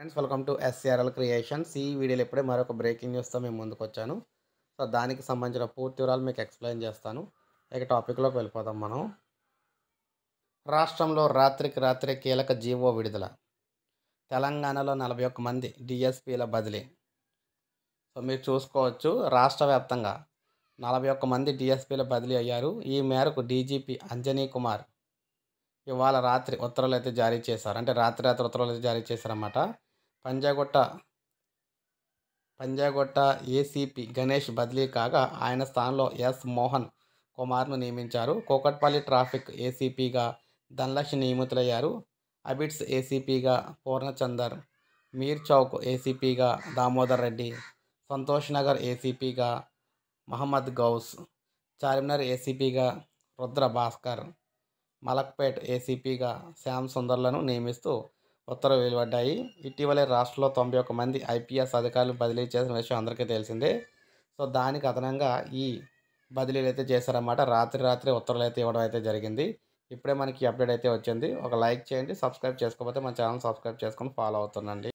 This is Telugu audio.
friends welcome to SCRL creations ఈ వీడియోలో ఇప్పుడే మరొక బ్రేకింగ్ న్యూస్తో మేము ముందుకు వచ్చాను సో దానికి సంబంధించిన పూర్తి వివరాలు మీకు ఎక్స్ప్లెయిన్ చేస్తాను ఇక టాపిక్లోకి వెళ్ళిపోదాం మనం రాష్ట్రంలో రాత్రికి రాత్రి కీలక జీవో విడుదల తెలంగాణలో నలభై ఒక్క మంది డిఎస్పీల బదిలీ సో మీరు చూసుకోవచ్చు రాష్ట్ర వ్యాప్తంగా నలభై ఒక్క మంది డిఎస్పీల బదిలీ అయ్యారు ఈ మేరకు డీజీపీ అంజనీ కుమార్ ఇవాళ రాత్రి ఉత్తర్వులు అయితే జారీ చేశారు అంటే రాత్రి రాత్రి ఉత్తర్వులు అయితే జారీ చేశారన్నమాట పంజాగుట్ట పంజాగుట్ట ఏసీపీ గణేష్ బదిలీ కాగా ఆయన స్థానంలో ఎస్ మోహన్ కుమార్ను నియమించారు కోకట్పల్లి ట్రాఫిక్ ఏసీపీగా ధనలక్ష్మి నియమితులయ్యారు అబిట్స్ ఏసీపీగా పూర్ణచందర్ మీర్ చౌక్ ఏసీపీగా దామోదర్ రెడ్డి సంతోష్ నగర్ ఏసీపీగా మహమ్మద్ గౌస్ చార్మినార్ ఏసీపీగా రుద్ర భాస్కర్ మలక్పేట్ ఏసీపీగా శ్యామ్ సుందర్లను నియమిస్తూ ఉత్తర్వు వెలువడ్డాయి ఇటీవలే రాష్ట్రంలో తొంభై ఒక్క మంది ఐపీఎస్ అధికారులు బదిలీ చేసిన విషయం అందరికీ తెలిసిందే సో దానికి అదనంగా ఈ బదిలీలు అయితే చేశారన్నమాట రాత్రి రాత్రి ఉత్తర్వులు అయితే ఇవ్వడం అయితే జరిగింది ఇప్పుడే మనకి అప్డేట్ అయితే వచ్చింది ఒక లైక్ చేయండి సబ్స్క్రైబ్ చేసుకోకపోతే మన ఛానల్ సబ్స్క్రైబ్ చేసుకొని ఫాలో అవుతుందండి